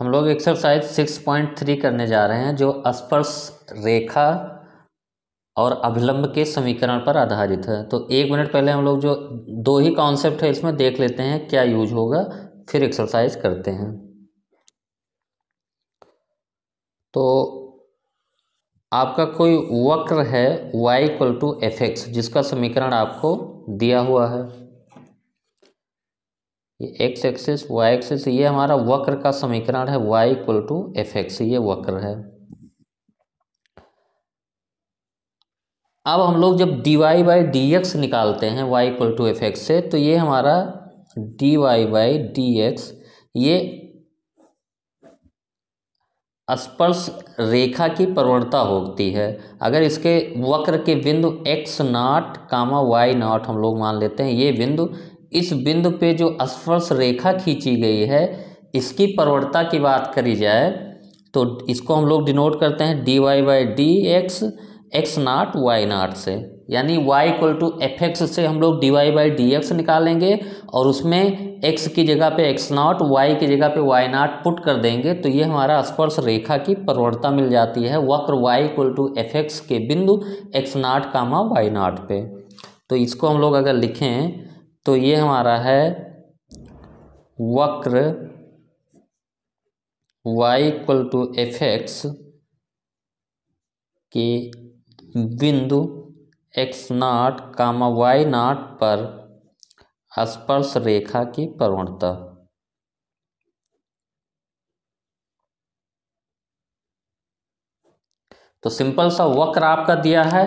हम लोग एक्सरसाइज 6.3 करने जा रहे हैं जो स्पर्श रेखा और अभिलंब के समीकरण पर आधारित है तो एक मिनट पहले हम लोग जो दो ही कॉन्सेप्ट है इसमें देख लेते हैं क्या यूज होगा फिर एक्सरसाइज करते हैं तो आपका कोई वक्र है y equal to F X जिसका समीकरण आपको दिया हुआ है ये एक्स एक्सेस वाई एक्सेस ये हमारा वक्र का समीकरण है Y equal to F X ये वक्र है अब हम लोग जब D Y by D X निकालते हैं Y equal to F X से तो ये हमारा D Y by D X ये स्पर्श रेखा की प्रवणता होती है अगर इसके वक्र के बिंदु एक्स नाट कामा वाई नाट हम लोग मान लेते हैं ये बिंदु इस बिंदु पे जो स्पर्श रेखा खींची गई है इसकी प्रवणता की बात करी जाए तो इसको हम लोग डिनोट करते हैं D Y by D X X naught Y naught से यानी y equal to F X से हम लोग D Y by D X निकालेंगे और उसमें x की जगह पे एक्स नाट वाई की जगह पे वाई नाट पुट कर देंगे तो ये हमारा स्पर्श रेखा की प्रवणता मिल जाती है वक्र y equal to F X के बिंदु एक्स नाट कामा वाई नाट पे तो इसको हम लोग अगर लिखें तो ये हमारा है वक्र y equal to F X के बिंदु एक्स नाट कामा वाई नाट पर स्पर्श रेखा की प्रवणता तो सिंपल सा वक्र आपका दिया है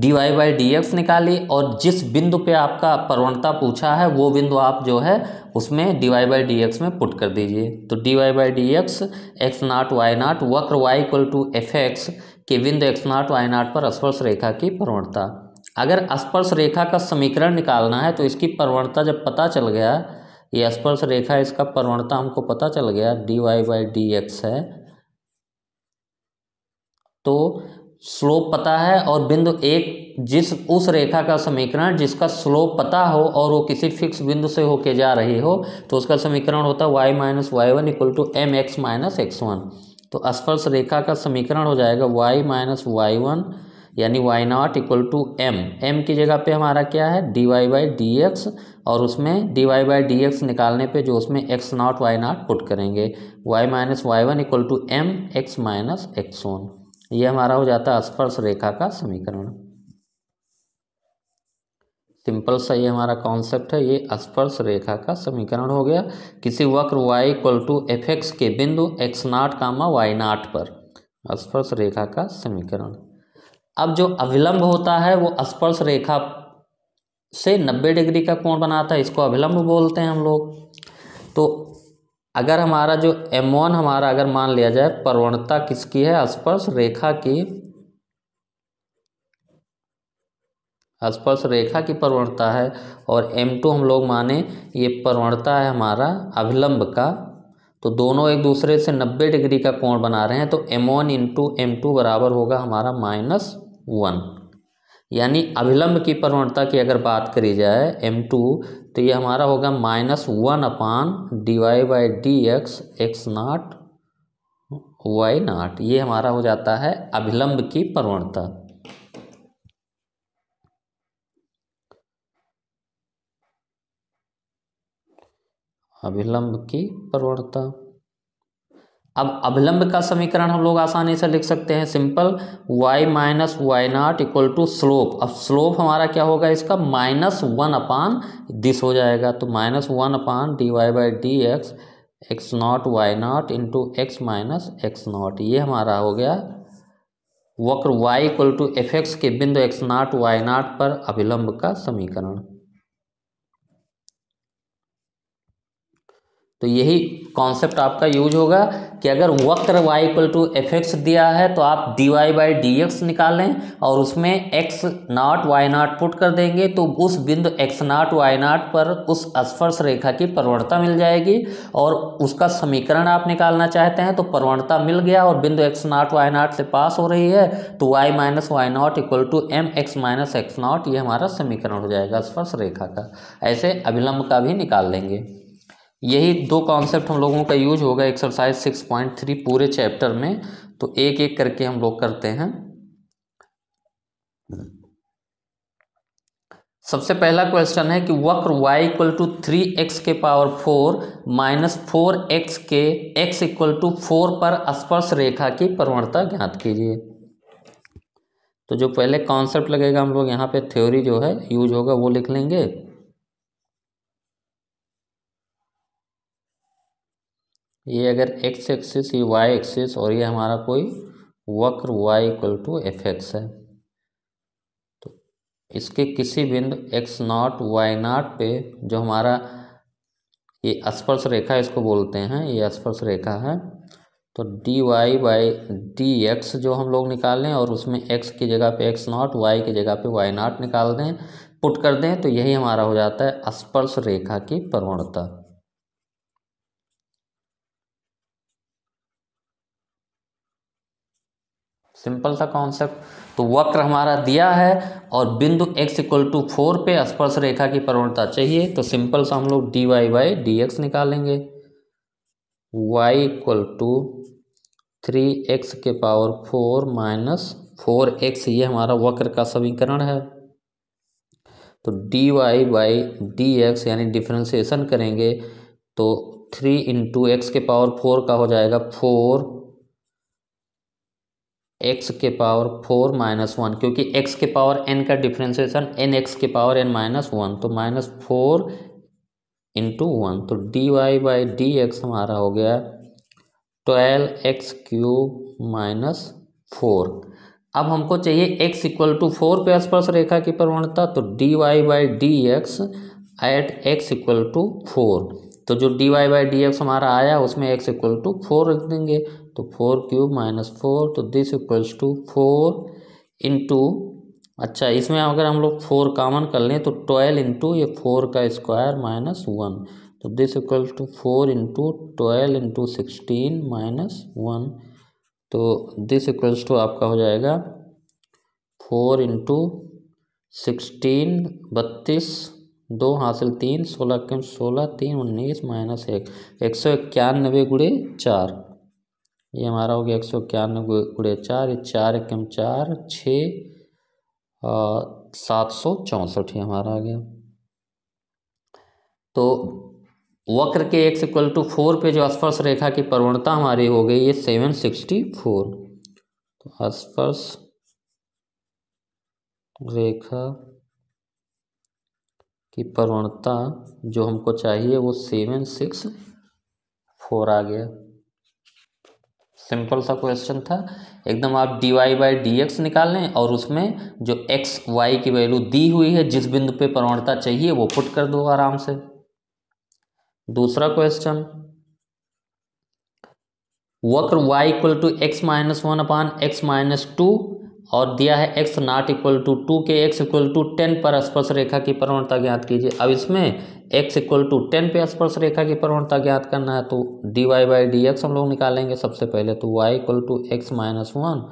D Y by D X निकाली और जिस बिंदु पे आपका प्रवणता पूछा है वो बिंदु आप जो है उसमें D Y by D X में पुट कर दीजिए तो D Y by D X X naught Y naught वक्र Y equal to F X के बिंदु एक्स नाट वाई नाट पर स्पर्श रेखा की प्रवणता अगर स्पर्श रेखा का समीकरण निकालना है तो इसकी प्रवणता जब पता चल गया ये स्पर्श रेखा इसका प्रवणता हमको पता चल गया D Y by D X है तो स्लोप पता है और बिंदु एक जिस उस रेखा का समीकरण जिसका स्लोप पता हो और वो किसी फिक्स बिंदु से होके जा रही हो तो उसका समीकरण होता है Y minus Y one equal to M X minus X one तो स्पर्श रेखा का समीकरण हो जाएगा वाई माइनस वाई वन यानी Y naught equal to M M की जगह पे हमारा क्या है D Y by D x और उसमें D Y by D X निकालने पे जो उसमें X naught Y naught put करेंगे Y minus Y one equal to M X minus X one ये हमारा हो जाता है स्पर्श रेखा का समीकरण सिंपल सा ये हमारा कॉन्सेप्ट है ये स्पर्श रेखा का समीकरण हो गया किसी वक्र y equal to F X के बिंदु एक्स नाट कामा वाई नाट पर स्पर्श रेखा का समीकरण अब जो अविलंब होता है वो स्पर्श रेखा से 90 डिग्री का कोण बनाता है इसको अभिलंब बोलते हैं हम लोग तो अगर हमारा जो एम वन हमारा अगर मान लिया जाए प्रवणता किसकी है स्पर्श रेखा की स्पर्श रेखा की प्रवणता है और एम टू हम लोग माने ये प्रवणता है हमारा अभिलंब का तो दोनों एक दूसरे से 90 डिग्री का कोण बना रहे हैं तो M one into M two बराबर होगा हमारा माइनस वन यानी अभिलंब की प्रवणता की अगर बात करी जाए एम टू तो ये हमारा होगा minus one upon D Y by D X X naught Y naught ये हमारा हो जाता है अभिलंब की प्रवणता अभिलंब की प्रवणता अब अभिलंब का समीकरण हम लोग आसानी से लिख सकते हैं simple y minus Y naught equal to slope अब स्लोप हमारा क्या होगा इसका माइनस वन अपान दिस हो जाएगा तो minus one upon D Y by D X X naught Y naught into X minus X naught ये हमारा हो गया वक्र y equal to F X के बिंदु एक्स नॉट वाई नॉट पर अभिलंब का समीकरण तो यही कॉन्सेप्ट आपका यूज होगा कि अगर वक्र Y equal to F X दिया है तो आप D Y by D X लें और उसमें X naught Y naught put कर देंगे तो उस बिंदु एक्स नॉट वाई नॉट पर उस स्पर्श रेखा की प्रवणता मिल जाएगी और उसका समीकरण आप निकालना चाहते हैं तो प्रवणता मिल गया और बिंदु एक्स नॉट वाई नॉट से पास हो रही है तो Y minus Y naught equal to M X minus X naught ये हमारा समीकरण हो जाएगा स्पर्श रेखा का ऐसे अभिलंब का भी निकाल लेंगे यही दो कॉन्सेप्ट हम लोगों का यूज होगा एक्सरसाइज सिक्स पॉइंट थ्री पूरे चैप्टर में तो एक एक करके हम लोग करते हैं सबसे पहला क्वेश्चन है कि वक्र y equal to three X के power four minus four X के x इक्वल टू फोर पर स्पर्श रेखा की प्रवणता ज्ञात कीजिए तो जो पहले कॉन्सेप्ट लगेगा हम लोग यहाँ पे थ्योरी जो है यूज होगा वो लिख लेंगे ये अगर एक्स एक्सिस ये वाई एक्सिस और ये हमारा कोई वक्र Y equal to F X है तो इसके किसी बिंदु एक्स नॉट वाई नॉट पे जो हमारा ये स्पर्श रेखा इसको बोलते हैं ये स्पर्श रेखा है तो D Y by D x जो हम लोग निकालें और उसमें एक्स की जगह पे एक्स नॉट वाई की जगह पे वाई नॉट निकाल दें पुट कर दें तो यही हमारा हो जाता है स्पर्श रेखा की प्रवणता सिंपल सा कॉन्सेप्ट तो वक्र हमारा दिया है और बिंदु एक्स इक्वल टू फोर पे स्पर्श रेखा की प्रवणता चाहिए तो सिंपल सा हम लोग D Y by D X निकालेंगे Y equal to three X के power four minus four X ये हमारा वक्र का समीकरण है तो D Y by D X यानी डिफ्रेंसिएशन करेंगे तो थ्री इंटू एक्स के पावर फोर का हो जाएगा फोर एक्स के पावर फोर माइनस वन क्योंकि एक्स के पावर एन का डिफ्रेंसिएशन एन एक्स के पावर एन माइनस वन तो माइनस फोर इंटू वन तो D Y by D x हमारा हो गया twelve X cube minus four अब हमको चाहिए एक्स इक्वल टू फोर पे स्पर्श रेखा की प्रवणता तो D Y by D X at X equal to four तो जो D Y by D x हमारा आया उसमें एक्स इक्वल टू फोर रख देंगे तो फोर क्यूब माइनस फोर तो this equals to four into अच्छा इसमें अगर हम लोग फोर कामन कर लें तो ट्वेल्व इंटू ये फोर का स्क्वायर माइनस वन तो this equals to four into twelve into sixteen minus one तो दिस इक्वल्स टू आपका हो जाएगा फोर इंटू सिक्सटीन बत्तीस दो हासिल तीन सोलह क्यों सोलह तीन उन्नीस माइनस एक एक सौ इक्यानबे गुड़े चार ये हमारा हो गया एक सौ इक्यानवे गुड़े चार ये चार एकम चार छः सात सौ चौंसठ ये हमारा आ गया तो वक्र के एक्स इक्वल टू फोर पे जो स्पर्श रेखा की प्रवणता हमारी हो गई ये सेवन सिक्सटी फोर तो स्पर्श रेखा की प्रवणता जो हमको चाहिए वो सेवन सिक्स फोर आ गया सिंपल सा क्वेश्चन था एकदम आप D Y by D X निकाल लें और उसमें जो एक्स वाई की वैल्यू दी हुई है जिस बिंदु पे प्रवणता चाहिए वो पुट कर दो आराम से दूसरा क्वेश्चन वक्र y equal to x minus one upon X minus two और दिया है x naught equal to two के x इक्वल टू टेन पर स्पर्श रेखा की प्रवणता ज्ञात कीजिए अब इसमें एक्स इक्वल टू टेन पे स्पर्श रेखा की प्रवणता ज्ञात करना है तो dy Y by D x हम लोग निकालेंगे सबसे पहले तो Y equal to x minus one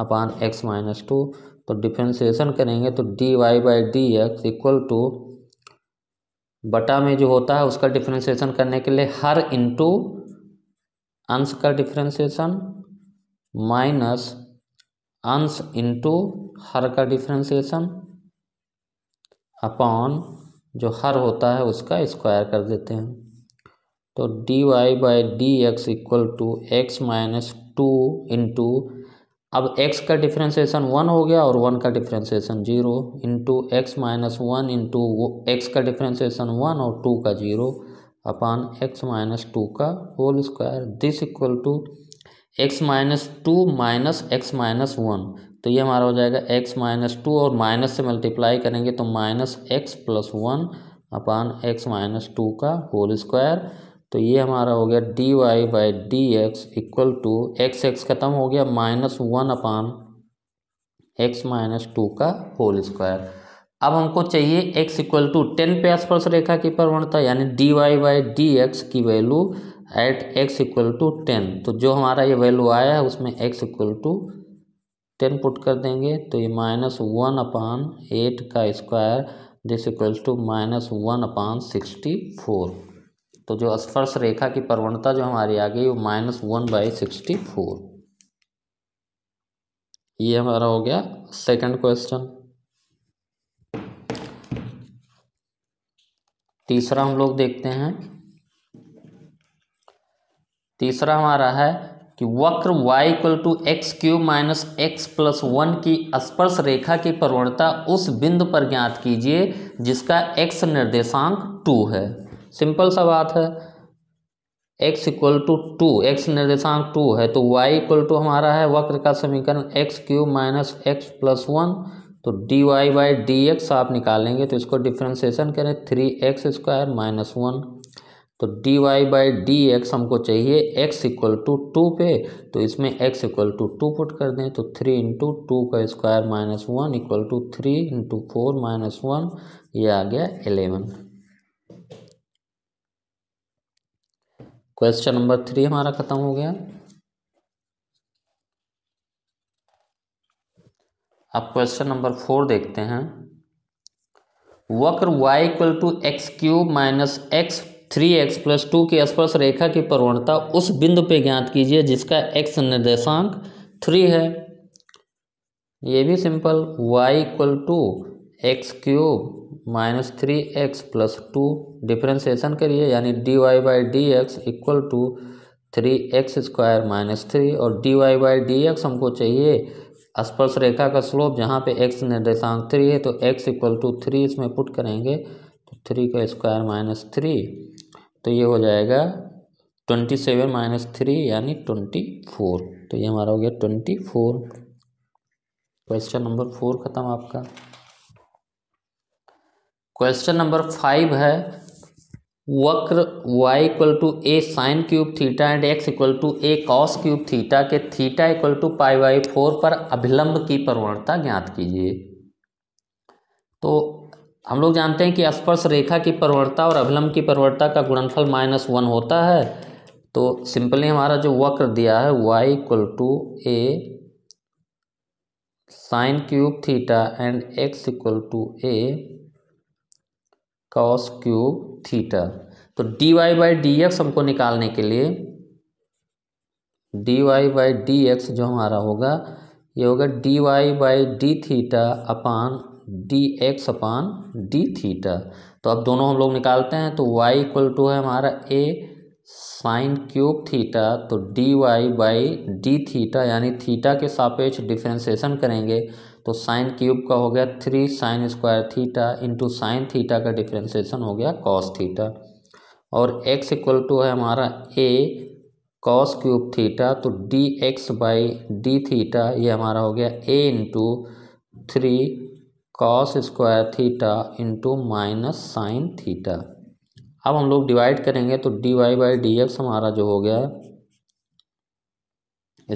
upon X minus two तो डिफ्रेंसिएशन करेंगे तो D Y by D X equal to बटा में जो होता है उसका डिफ्रेंसिएशन करने के लिए हर इंटू अंश का डिफ्रेंसिएशन माइनस अंश इंटू हर का डिफ्रेंसिएशन अपॉन जो हर होता है उसका स्क्वायर कर देते हैं तो D Y by D X equal to x minus two into अब x का डिफ्रेंसीसन वन हो गया और वन का differentiation zero into X minus one into X का डिफ्रेंसीसन वन और टू का zero upon X minus two का whole square this equal to x minus two minus X minus one तो ये हमारा हो जाएगा एक्स माइनस टू और माइनस से मल्टीप्लाई करेंगे तो minus X plus one upon X minus two का होल स्क्वायर तो ये हमारा हो गया D Y by D X equal to X X खत्म हो गया minus one upon X minus two का होल स्क्वायर अब हमको चाहिए एक्स इक्वल टू टेन पे स्पर्श रेखा की प्रवणता यानी D Y by D X की value at X equal to ten तो जो हमारा ये वैल्यू आया है उसमें X equal to ten put कर देंगे तो ये माइनस वन अपान एट का square this equals to minus one upon sixty four तो जो स्पर्श रेखा की प्रवणता जो हमारी आ गई वो minus one by sixty four ये हमारा हो गया सेकंड क्वेश्चन तीसरा हम लोग देखते हैं तीसरा हमारा है कि वक्र y equal to x cube minus X plus one की स्पर्श रेखा की प्रवणता उस बिंदु पर ज्ञात कीजिए जिसका x निर्देशांक टू है सिंपल सा बात है x equal to two X निर्देशांक टू है तो y इक्वल टू हमारा है वक्र का समीकरण X cube minus X plus one तो D Y by D X आप निकालेंगे तो इसको डिफ्रेंसिएशन करें three x square minus one तो D Y by D x हमको चाहिए एक्स इक्वल टू टू पे तो इसमें X equal to two put कर दें तो थ्री इंटू टू का square minus one equal to three into four minus one ये आ गया एलेवन क्वेश्चन नंबर थ्री हमारा ख़त्म हो गया अब क्वेश्चन नंबर फोर देखते हैं वक्र y equal to x cube minus X three x plus two की स्पर्श रेखा की प्रवणता उस बिंदु पर ज्ञात कीजिए जिसका एक्स निर्देशांक थ्री है ये भी simple Y equal to x cube minus three x plus two differentiation करिए यानी D Y by D X equal to three x square minus three और D Y by D x हमको चाहिए स्पर्श रेखा का स्लोप जहाँ पे एक्स निर्देशांक थ्री है तो एक्स इक्वल टू थ्री इसमें पुट करेंगे तो थ्री का स्क्वायर माइनस थ्री तो ये हो जाएगा ट्वेंटी सेवन माइनस थ्री यानी ट्वेंटी फोर तो ये हमारा हो गया twenty four question number four ख़त्म आपका क्वेश्चन नंबर फाइव है वक्र y equal to A sine cube theta and x equal to A cos cube theta के theta equal to pi by four पर अभिलंब की प्रवणता ज्ञात कीजिए तो हम लोग जानते हैं कि स्पर्श रेखा की प्रवणता और अभिलंब की प्रवणता का गुणनफल माइनस वन होता है तो सिंपली हमारा जो वक्र दिया है Y equal to A sine cube theta and x equal to A cos cube theta तो D Y by D x हमको निकालने के लिए d Y by D x जो हमारा होगा ये होगा d Y by d theta upon d x upon d theta तो अब दोनों हम लोग निकालते हैं तो वाई इक्वल टू है हमारा ए साइन क्यूब थीटा तो D Y by d theta यानी थीटा के सापेक्ष डिफ्रेंसिएशन करेंगे तो साइन क्यूब का हो गया three sine square theta into sine theta का डिफ्रेंसिएशन हो गया कॉस थीटा और एक्स इक्वल टू है हमारा ए कॉस क्यूब थीटा तो d x by d theta ये हमारा हो गया a into three cos square theta into minus sine theta अब हम लोग डिवाइड करेंगे तो D Y by D x हमारा जो हो गया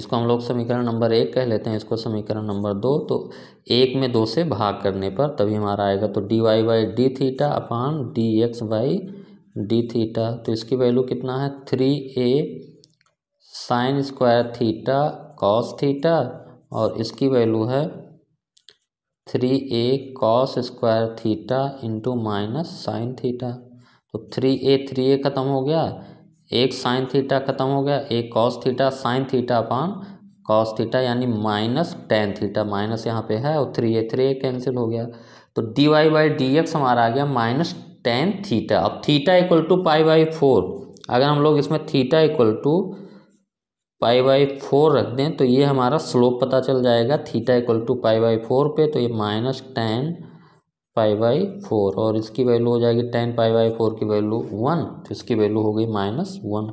इसको हम लोग समीकरण नंबर एक कह लेते हैं इसको समीकरण नंबर दो तो एक में दो से भाग करने पर तभी हमारा आएगा तो D Y by d theta upon d x by d theta तो इसकी वैल्यू कितना है three a sine square theta cos theta और इसकी वैल्यू है three a cos square theta into minus sine theta तो थ्री ए थ्री ए खत्म हो गया एक साइन थीटा खत्म हो गया एक cos theta sine theta upon cos theta यानी माइनस टेन थीटा माइनस यहाँ पे है और three a three a cancel हो गया तो D Y by D x हमारा आ गया माइनस टेन थीटा अब theta equal to pi by four अगर हम लोग इसमें theta equal to pi by four रख दें तो ये हमारा स्लोप पता चल जाएगा theta equal to pi by four पे तो ये minus tan pi by four और इसकी वैल्यू हो जाएगी टेन पाई बाई फोर की वैल्यू वन तो इसकी वैल्यू हो गई माइनस वन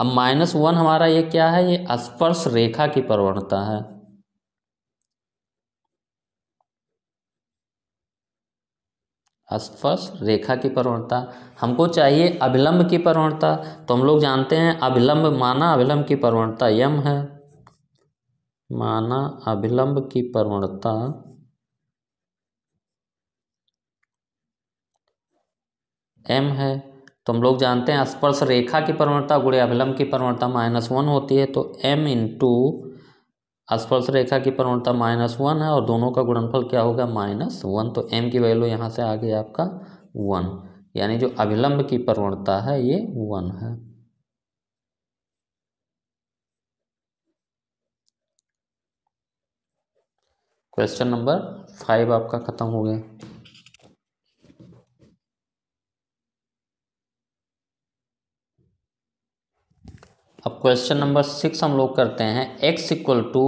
अब माइनस वन हमारा ये क्या है ये स्पर्श रेखा की प्रवणता है स्पर्श रेखा की प्रवणता हमको चाहिए अभिलंब की प्रवणता तो हम लोग जानते हैं अभिलंब माना अभिलंब की प्रवणता यम है माना अभिलंब की प्रवणता एम है तो हम लोग जानते हैं स्पर्श रेखा की प्रवणता गुड़े अभिलंब की प्रवणता माइनस वन होती है तो एम इंटू स्पर्श रेखा की प्रवणता माइनस वन है और दोनों का गुणनफल क्या होगा माइनस वन तो एम की वैल्यू यहाँ से आ गई आपका वन यानी जो अभिलंब की प्रवणता है ये वन है क्वेश्चन नंबर फाइव आपका खत्म हो गया अब क्वेश्चन नंबर सिक्स हम लोग करते हैं x equal to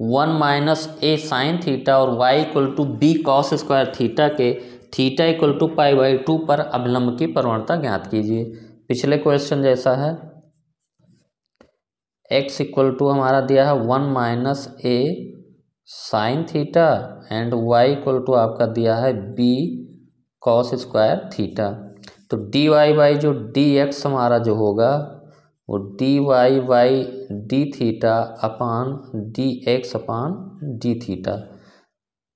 one minus a sine theta और y equal to b cos square theta के theta equal to pi by two पर अभिलंब की प्रवणता ज्ञात कीजिए पिछले क्वेश्चन जैसा है एक्स इक्वल टू हमारा दिया है one minus a sine theta and y equal to आपका दिया है बी कॉस स्क्वायर थीटा तो डी वाई बाई जो डी एक्स हमारा जो होगा वो d y y d theta upon d x upon d theta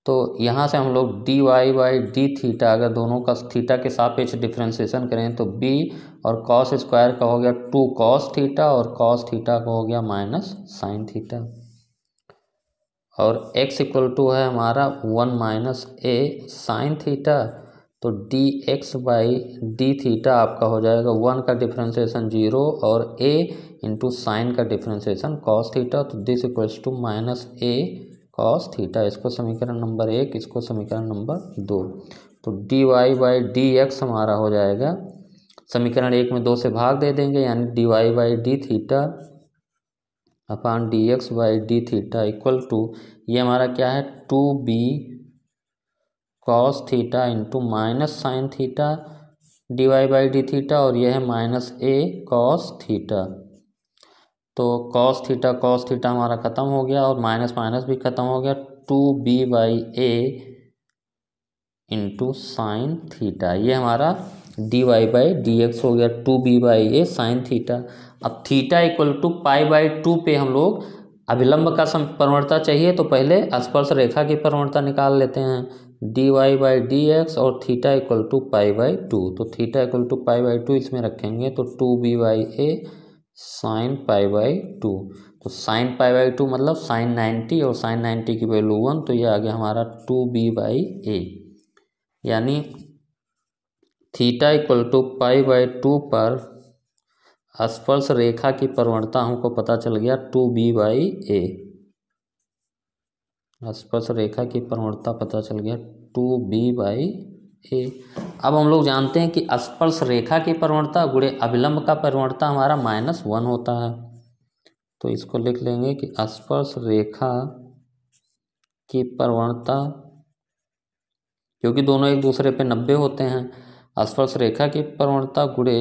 तो यहाँ से हम लोग D y y d theta अगर दोनों का थीटा के सापेक्ष डिफ्रेंसिएशन करें तो बी और कॉस स्क्वायर का हो गया टू कॉस थीटा और कॉस थीटा का हो गया माइनस साइन थीटा और एक्स इक्वल टू है हमारा one minus a sine theta तो d x by d theta आपका हो जाएगा वन का डिफ्रेंसिएशन जीरो और ए इंटू साइन का डिफ्रेंसिएशन कॉस थीटा तो this equals to minus a cos theta इसको समीकरण नंबर एक इसको समीकरण नंबर दो तो D Y by D x हमारा हो जाएगा समीकरण एक में दो से भाग दे देंगे यानी D Y by d theta upon d x by d theta equal to ये हमारा क्या है two b cos theta into minus sine theta d Y by d theta और यह है माइनस ए कॉस थीटा तो कॉस थीटा कॉस थीटा हमारा ख़त्म हो गया और माइनस माइनस भी ख़त्म हो गया two b by a into sine theta ये हमारा D Y by D x हो गया two b by a sine theta अब theta equal to pi by two पे हम लोग अभिलंब का सम परवणता चाहिए तो पहले स्पर्श रेखा की प्रवणता निकाल लेते हैं D Y by D x और theta equal to pi by two तो theta equal to pi by two इसमें रखेंगे तो two b y a sine pi by two तो साइन पाई बाई टू मतलब साइन नाइन्टी और sine ninety की value one तो ये आ गया हमारा टू बी बाई ए यानी theta equal to pi by two पर स्पर्श रेखा की प्रवणता हमको पता चल गया टू बी बाई ए स्पर्श रेखा की प्रवणता पता चल गया टू बी बाई ए अब हम लोग जानते हैं कि स्पर्श रेखा की प्रवणता गुड़े अभिलंब का प्रवणता हमारा माइनस वन होता है तो इसको लिख लेंगे कि स्पर्श रेखा की प्रवणता क्योंकि दोनों एक दूसरे पे नब्बे होते हैं स्पर्श रेखा की प्रवणता गुड़े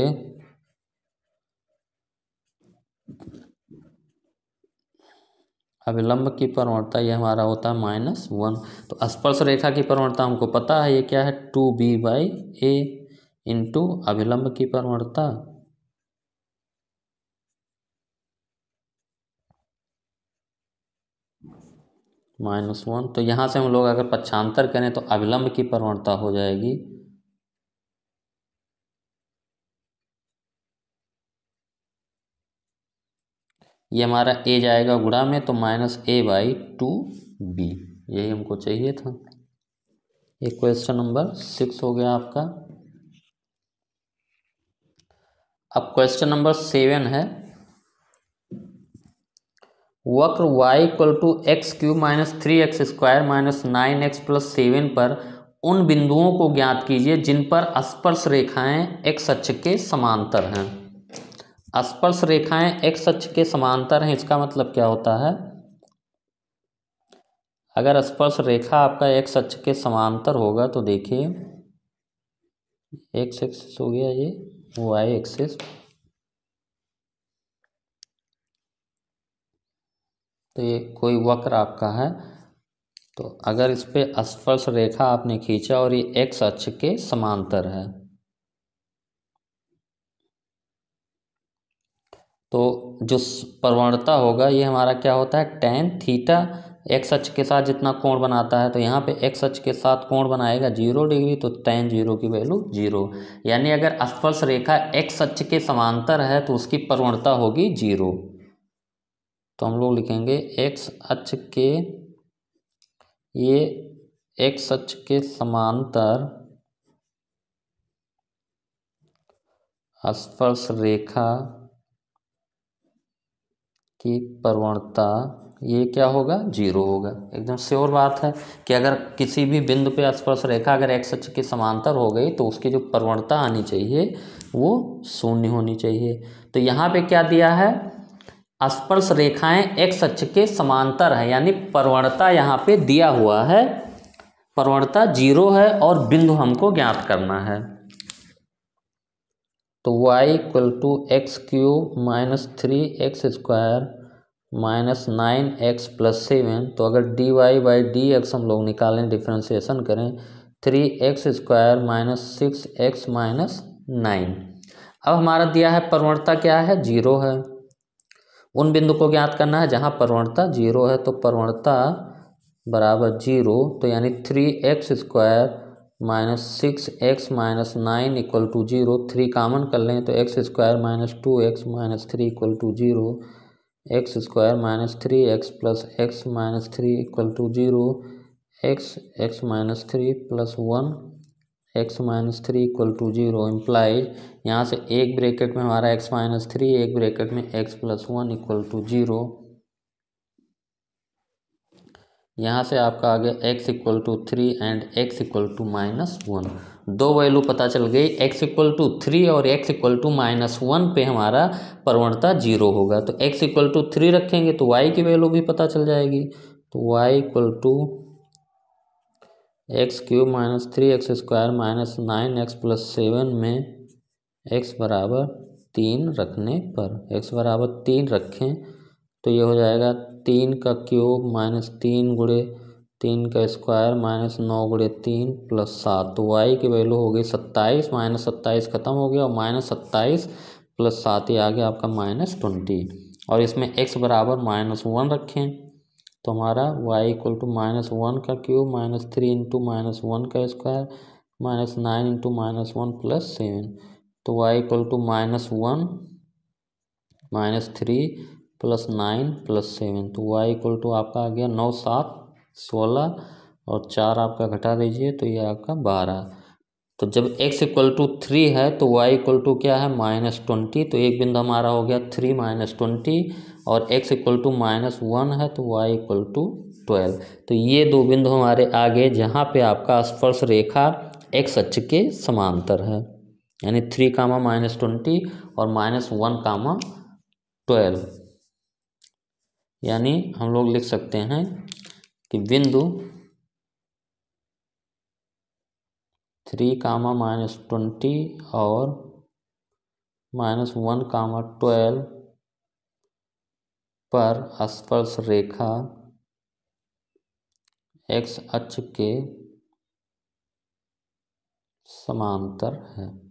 अभिलंब की प्रवणता ये हमारा होता है माइनस वन तो स्पर्श रेखा की प्रवणता हमको पता है ये क्या है two b by a into अभिलंब की प्रवणता माइनस वन तो यहाँ से हम लोग अगर पक्षांतर करें तो अभिलंब की प्रवणता हो जाएगी ये हमारा ए जाएगा गुड़ा में तो minus a by two b यही हमको चाहिए था ये क्वेश्चन नंबर सिक्स हो गया आपका अब क्वेश्चन नंबर सेवन है वक्र y equal to x cube minus three x square minus nine x plus seven पर उन बिंदुओं को ज्ञात कीजिए जिन पर स्पर्श रेखाएं एक्स अक्ष के समांतर हैं स्पर्श रेखाएं एक्स अक्ष के समांतर हैं इसका मतलब क्या होता है अगर स्पर्श रेखा आपका एक्स अक्ष के समांतर होगा तो देखिए एक्स एक्सिस हो गया ये वाई एक्सिस तो ये कोई वक्र आपका है तो अगर इस पर स्पर्श रेखा आपने खींचा और ये एक्स अक्ष के समांतर है तो जो प्रवणता होगा ये हमारा क्या होता है टेन थीटा एक्स अक्ष के साथ जितना कोण बनाता है तो यहाँ पे एक्स अक्ष के साथ कोण बनाएगा जीरो डिग्री तो टेन जीरो की वैल्यू जीरो यानी अगर स्पर्श रेखा एक्स अक्ष के समांतर है तो उसकी प्रवणता होगी जीरो तो हम लोग लिखेंगे एक्स अक्ष के ये एक्स अक्ष के समांतर स्पर्श रेखा की प्रवणता ये क्या होगा जीरो होगा एकदम श्योर बात है कि अगर किसी भी बिंदु पे स्पर्श रेखा अगर एक्स अक्ष के समांतर हो गई तो उसकी जो प्रवणता आनी चाहिए वो शून्य होनी चाहिए तो यहाँ पे क्या दिया है स्पर्श रेखाएं एक्स अक्ष के समांतर है यानी प्रवणता यहाँ पे दिया हुआ है प्रवणता जीरो है और बिंदु हमको ज्ञात करना है तो Y equal to x cube minus three x square minus nine x plus seven तो अगर d Y by D x हम लोग निकालें डिफ्रेंसीसन करें three x square minus six x minus nine अब हमारा दिया है प्रवणता क्या है जीरो है उन बिंदु को ज्ञात करना है जहाँ प्रवणता जीरो है तो प्रवणता बराबर जीरो तो यानी three x square minus six x minus nine equal to zero three common कर लें तो x square minus two x minus three equal to zero x square minus three x plus x minus three equal to zero x x minus three plus one x minus three equal to zero implies यहाँ से एक bracket में हमारा x minus three एक bracket में x plus one equal to zero यहाँ से आपका आ गया x equal to three and x equal to minus one दो वैल्यू पता चल गई एक्स इक्वल टू थ्री और x equal to minus one पे हमारा प्रवणता जीरो होगा तो एक्स इक्वल टू थ्री रखेंगे तो वाई की वैल्यू भी पता चल जाएगी तो Y equal to x cube minus three x square minus nine x plus seven में एक्स बराबर तीन रखने पर एक्स बराबर तीन रखें तो ये हो जाएगा तीन का क्यूब माइनस तीन गुड़े तीन का स्क्वायर माइनस नौ गुड़े तीन प्लस सात तो वाई की वैल्यू हो गई सत्ताईस माइनस सत्ताईस खत्म हो गया और माइनस सत्ताईस प्लस सात ही आ गया आपका माइनस ट्वेंटी और इसमें एक्स बराबर माइनस वन रखें तो हमारा y equal to minus one का cube minus three into minus one का square minus nine into minus one plus seven तो Y equal to minus one minus three plus nine plus seven तो Y equal to आपका आ गया नौ सात सोलह और चार आपका घटा दीजिए तो ये आपका बारह तो जब x इक्वल टू थ्री है तो y इक्वल टू क्या है माइनस ट्वेंटी तो एक बिंदु हमारा हो गया थ्री माइनस ट्वेंटी और x equal to minus one है तो y इक्वल टू ट्वेल्व तो ये दो बिंदु हमारे आगे जहाँ पे आपका स्पर्श रेखा x अक्ष के समांतर है यानी थ्री कामा माइनस ट्वेंटी और माइनस वन कामा ट्वेल्व यानी हम लोग लिख सकते हैं कि बिंदु थ्री कामा माइनस ट्वेंटी और माइनस वन कामा ट्वेल्व पर स्पर्श रेखा एक्स अक्ष के समांतर है